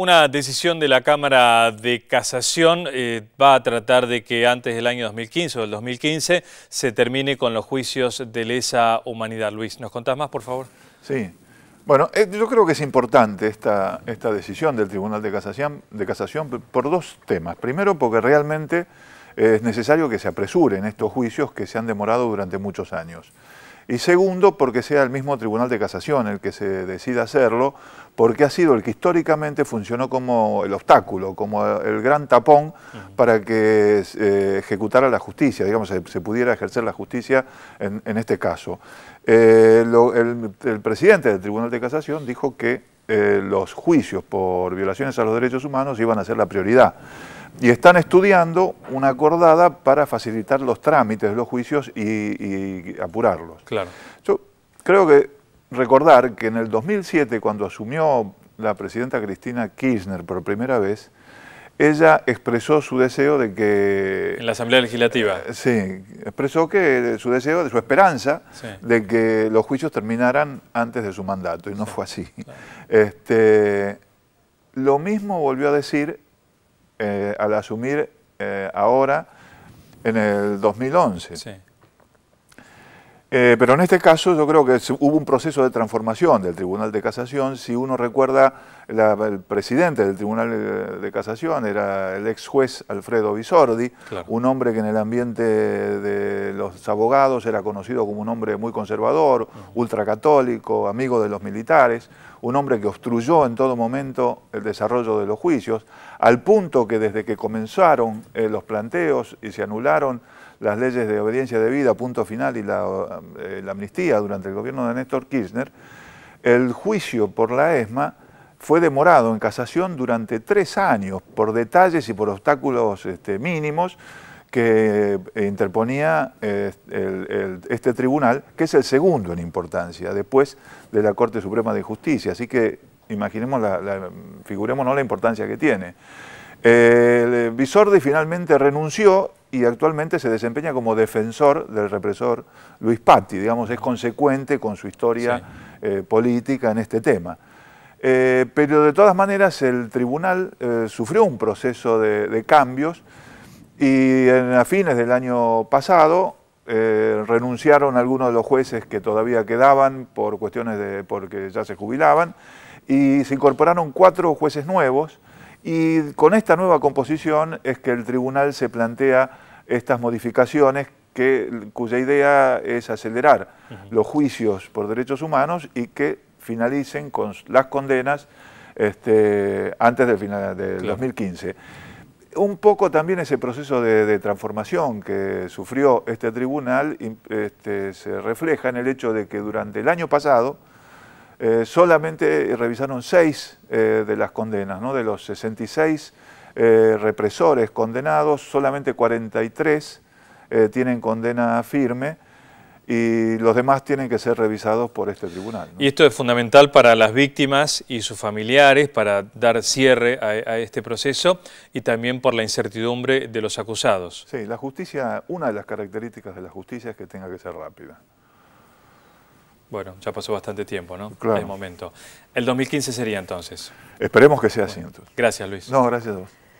Una decisión de la Cámara de Casación eh, va a tratar de que antes del año 2015 o del 2015 se termine con los juicios de lesa humanidad. Luis, ¿nos contás más, por favor? Sí. Bueno, eh, yo creo que es importante esta, esta decisión del Tribunal de Casación, de Casación por dos temas. Primero, porque realmente eh, es necesario que se apresuren estos juicios que se han demorado durante muchos años. Y segundo, porque sea el mismo Tribunal de Casación el que se decida hacerlo, porque ha sido el que históricamente funcionó como el obstáculo, como el gran tapón para que eh, ejecutara la justicia, digamos, se, pudiera ejercer la justicia en, este caso. Eh, el, presidente del Tribunal de Casación dijo que eh, los juicios por violaciones a los derechos humanos iban a ser la prioridad y están estudiando una acordada para facilitar los trámites de los juicios y, apurarlos. Claro. Yo creo que recordar que en el 2007, cuando asumió la presidenta Cristina Kirchner por primera vez, ella expresó su deseo de que... En la Asamblea Legislativa. Eh, sí, expresó que su deseo, de su esperanza, de que los juicios terminaran antes de su mandato, y no fue así. Este, lo mismo volvió a decir eh, al asumir eh, ahora en el 2011. Eh, pero en este caso yo creo que hubo un proceso de transformación del Tribunal de Casación. Si uno recuerda, el presidente del Tribunal eh, de Casación era el ex juez Alfredo Bisordi, un hombre que en el ambiente de los abogados era conocido como un hombre muy conservador, ultracatólico, amigo de los militares, un hombre que obstruyó en todo momento el desarrollo de los juicios, al punto que desde que comenzaron eh, los planteos y se anularon las leyes de obediencia debida, punto final y eh, la, amnistía durante el gobierno de Néstor Kirchner, el juicio por la ESMA fue demorado en casación durante tres años por detalles y por obstáculos este, mínimos que eh, interponía eh, este tribunal, que es el segundo en importancia, después de la Corte Suprema de Justicia. Así que imaginemos, la, figurémonos la importancia que tiene. El visorde finalmente renunció y actualmente se desempeña como defensor del represor Luis Patti, digamos, es consecuente con su historia eh, política en este tema. Eh, pero de todas maneras el tribunal eh, sufrió un proceso de, cambios y a fines del año pasado renunciaron algunos de los jueces que todavía quedaban por cuestiones de porque ya se jubilaban y se incorporaron cuatro jueces nuevos y con esta nueva composición es que el tribunal se plantea estas modificaciones cuya idea es acelerar los juicios por derechos humanos y que finalicen con las condenas este, antes del final del 2015. Un poco también ese proceso de, transformación que sufrió este tribunal este, se refleja en el hecho de que durante el año pasado, eh, solamente revisaron seis eh, de las condenas, ¿no? de los 66 eh, represores condenados, solamente 43 tienen condena firme y los demás tienen que ser revisados por este tribunal. Y esto es fundamental para las víctimas y sus familiares para dar cierre a, a, este proceso y también por la incertidumbre de los acusados. Sí, la justicia, una de las características de la justicia es que tenga que ser rápida. Bueno, ya pasó bastante tiempo, ¿no? Claro. El momento. El 2015 sería entonces. Esperemos que sea así entonces. Gracias, Luis. No, gracias a vos.